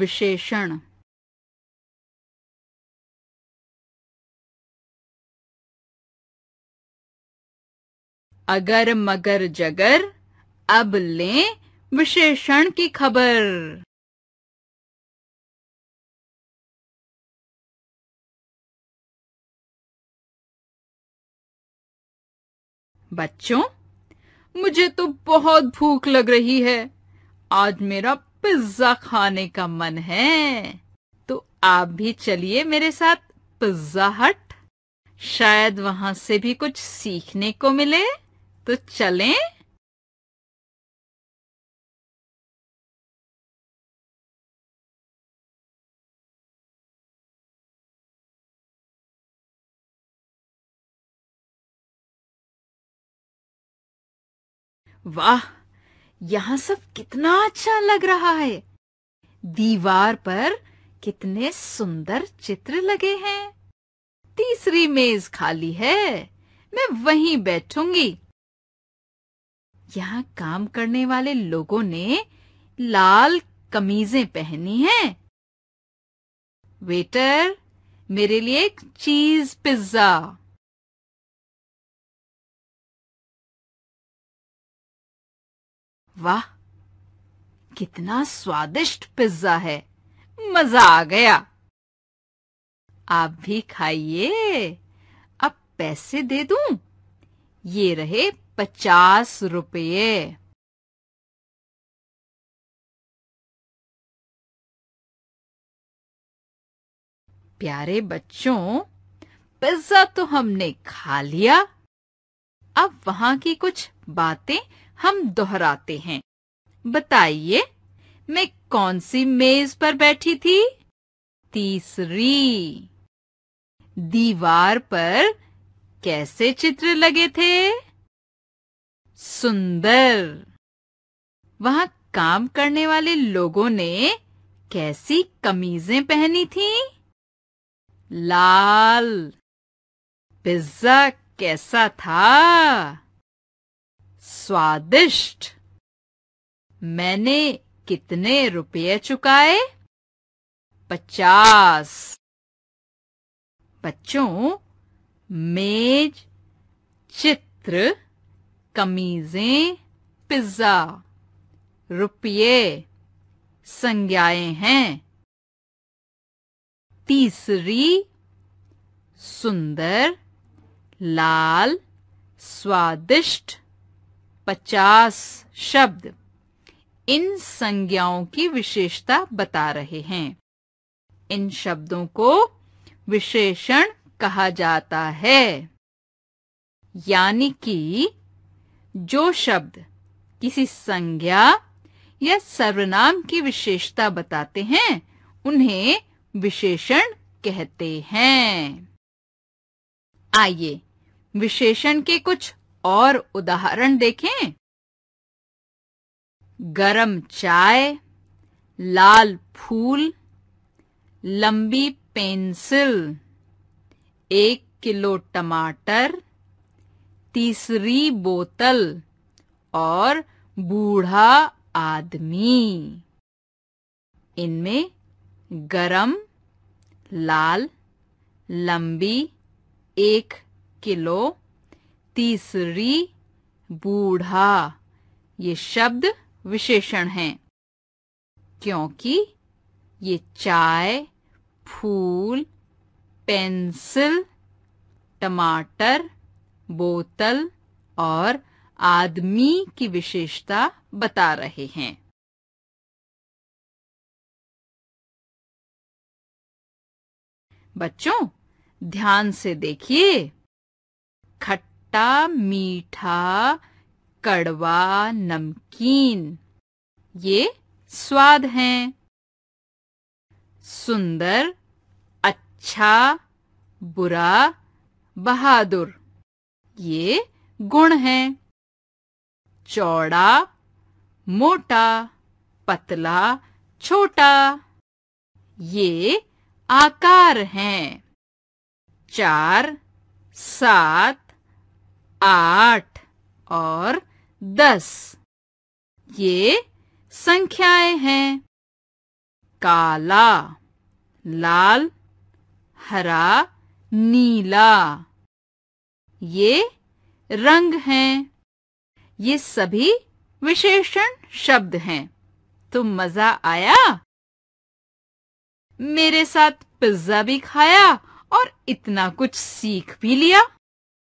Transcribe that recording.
विशेषण अगर मगर जगर अब लें विशेषण की खबर बच्चों मुझे तो बहुत भूख लग रही है आज मेरा पिज्जा खाने का मन है तो आप भी चलिए मेरे साथ पिज्जा हट शायद वहां से भी कुछ सीखने को मिले तो चलें वाह यहाँ सब कितना अच्छा लग रहा है दीवार पर कितने सुंदर चित्र लगे हैं तीसरी मेज खाली है मैं वहीं बैठूंगी यहाँ काम करने वाले लोगों ने लाल कमीजें पहनी हैं। वेटर मेरे लिए एक चीज पिज्जा वाह कितना स्वादिष्ट पिज्जा है मजा आ गया आप भी खाइए अब पैसे दे दू ये रहे पचास रुपये प्यारे बच्चों पिज्जा तो हमने खा लिया अब वहाँ की कुछ बातें हम दोहराते हैं बताइए मैं कौन सी मेज पर बैठी थी तीसरी दीवार पर कैसे चित्र लगे थे सुंदर वहाँ काम करने वाले लोगों ने कैसी कमीजें पहनी थी लाल पिज्जा कैसा था स्वादिष्ट मैंने कितने रुपये चुकाए पचास बच्चों मेज चित्र कमीजें पिज्जा रुपये संज्ञाएं हैं तीसरी सुंदर लाल स्वादिष्ट पचास शब्द इन संज्ञाओं की विशेषता बता रहे हैं इन शब्दों को विशेषण कहा जाता है यानी कि जो शब्द किसी संज्ञा या सर्वनाम की विशेषता बताते हैं उन्हें विशेषण कहते हैं आइए विशेषण के कुछ और उदाहरण देखें गरम चाय लाल फूल लंबी पेंसिल एक किलो टमाटर तीसरी बोतल और बूढ़ा आदमी इनमें गरम लाल लंबी एक किलो तीसरी बूढ़ा ये शब्द विशेषण हैं क्योंकि ये चाय फूल पेंसिल टमाटर बोतल और आदमी की विशेषता बता रहे हैं बच्चों ध्यान से देखिए खट्टा मीठा कड़वा नमकीन ये स्वाद हैं सुंदर अच्छा बुरा बहादुर ये गुण हैं चौड़ा मोटा पतला छोटा ये आकार हैं चार सात आठ और दस ये संख्याएं हैं काला लाल हरा नीला ये रंग हैं ये सभी विशेषण शब्द हैं तो मजा आया मेरे साथ पिज्जा भी खाया और इतना कुछ सीख भी लिया